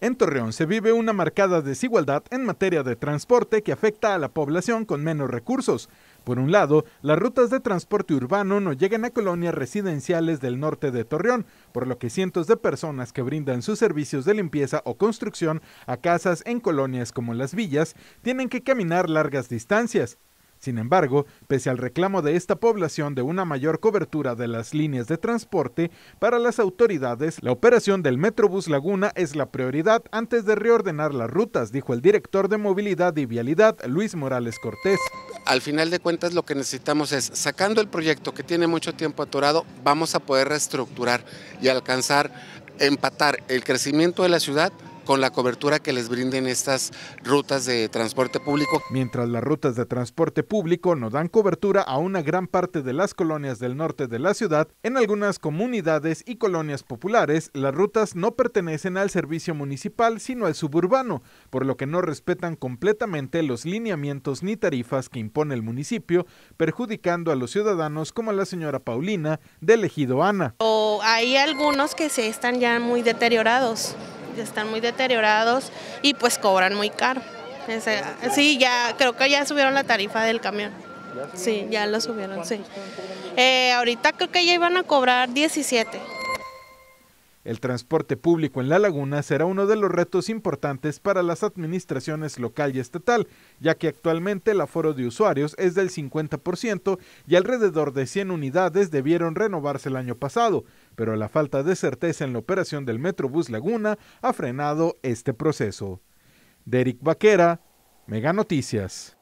En Torreón se vive una marcada desigualdad en materia de transporte que afecta a la población con menos recursos. Por un lado, las rutas de transporte urbano no llegan a colonias residenciales del norte de Torreón, por lo que cientos de personas que brindan sus servicios de limpieza o construcción a casas en colonias como las villas tienen que caminar largas distancias. Sin embargo, pese al reclamo de esta población de una mayor cobertura de las líneas de transporte, para las autoridades, la operación del Metrobús Laguna es la prioridad antes de reordenar las rutas, dijo el director de Movilidad y Vialidad, Luis Morales Cortés. Al final de cuentas lo que necesitamos es, sacando el proyecto que tiene mucho tiempo atorado, vamos a poder reestructurar y alcanzar, empatar el crecimiento de la ciudad con la cobertura que les brinden estas rutas de transporte público. Mientras las rutas de transporte público no dan cobertura a una gran parte de las colonias del norte de la ciudad, en algunas comunidades y colonias populares, las rutas no pertenecen al servicio municipal sino al suburbano, por lo que no respetan completamente los lineamientos ni tarifas que impone el municipio, perjudicando a los ciudadanos como a la señora Paulina de elegido Ana. O hay algunos que se están ya muy deteriorados están muy deteriorados y pues cobran muy caro. sí, ya creo que ya subieron la tarifa del camión. Sí, ya lo subieron, sí. Eh, ahorita creo que ya iban a cobrar 17. El transporte público en la laguna será uno de los retos importantes para las administraciones local y estatal, ya que actualmente el aforo de usuarios es del 50% y alrededor de 100 unidades debieron renovarse el año pasado, pero la falta de certeza en la operación del Metrobús Laguna ha frenado este proceso. Derek Vaquera, Mega Noticias.